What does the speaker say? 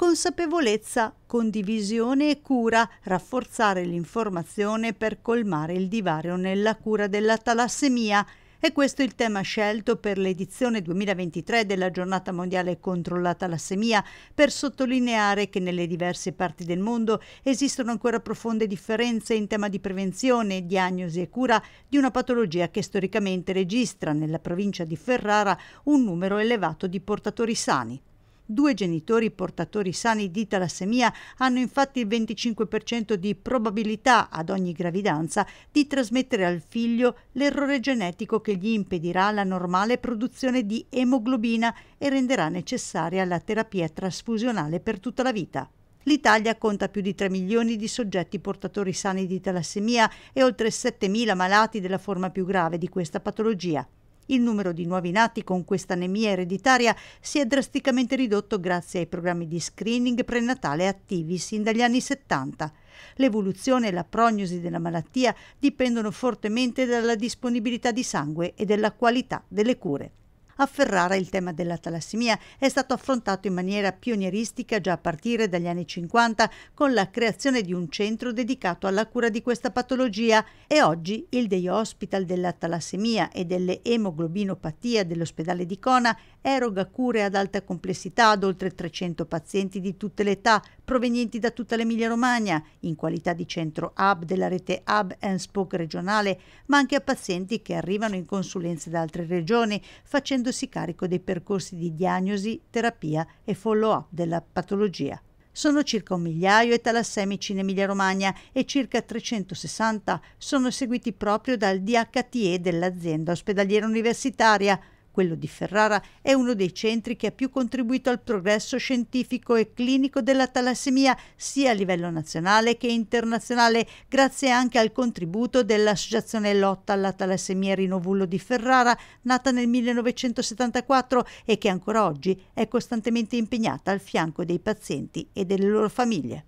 consapevolezza, condivisione e cura, rafforzare l'informazione per colmare il divario nella cura della talassemia. E questo è il tema scelto per l'edizione 2023 della Giornata Mondiale contro la talassemia, per sottolineare che nelle diverse parti del mondo esistono ancora profonde differenze in tema di prevenzione, diagnosi e cura di una patologia che storicamente registra nella provincia di Ferrara un numero elevato di portatori sani. Due genitori portatori sani di talassemia hanno infatti il 25% di probabilità ad ogni gravidanza di trasmettere al figlio l'errore genetico che gli impedirà la normale produzione di emoglobina e renderà necessaria la terapia trasfusionale per tutta la vita. L'Italia conta più di 3 milioni di soggetti portatori sani di talassemia e oltre 7 mila malati della forma più grave di questa patologia. Il numero di nuovi nati con questa anemia ereditaria si è drasticamente ridotto grazie ai programmi di screening prenatale attivi sin dagli anni 70. L'evoluzione e la prognosi della malattia dipendono fortemente dalla disponibilità di sangue e dalla qualità delle cure. A Ferrara il tema della talassemia è stato affrontato in maniera pionieristica già a partire dagli anni 50 con la creazione di un centro dedicato alla cura di questa patologia e oggi il Day Hospital della talassemia e delle emoglobinopatia dell'ospedale di Cona eroga cure ad alta complessità ad oltre 300 pazienti di tutte le età provenienti da tutta l'Emilia Romagna in qualità di centro hub della rete hub and spoke regionale ma anche a pazienti che arrivano in consulenza da altre regioni facendo facendosi carico dei percorsi di diagnosi, terapia e follow-up della patologia. Sono circa un migliaio i talassemici in Emilia-Romagna e circa 360 sono seguiti proprio dal DHTE dell'azienda ospedaliera universitaria, quello di Ferrara è uno dei centri che ha più contribuito al progresso scientifico e clinico della talassemia sia a livello nazionale che internazionale, grazie anche al contributo dell'Associazione Lotta alla Talassemia Rinovullo di Ferrara, nata nel 1974 e che ancora oggi è costantemente impegnata al fianco dei pazienti e delle loro famiglie.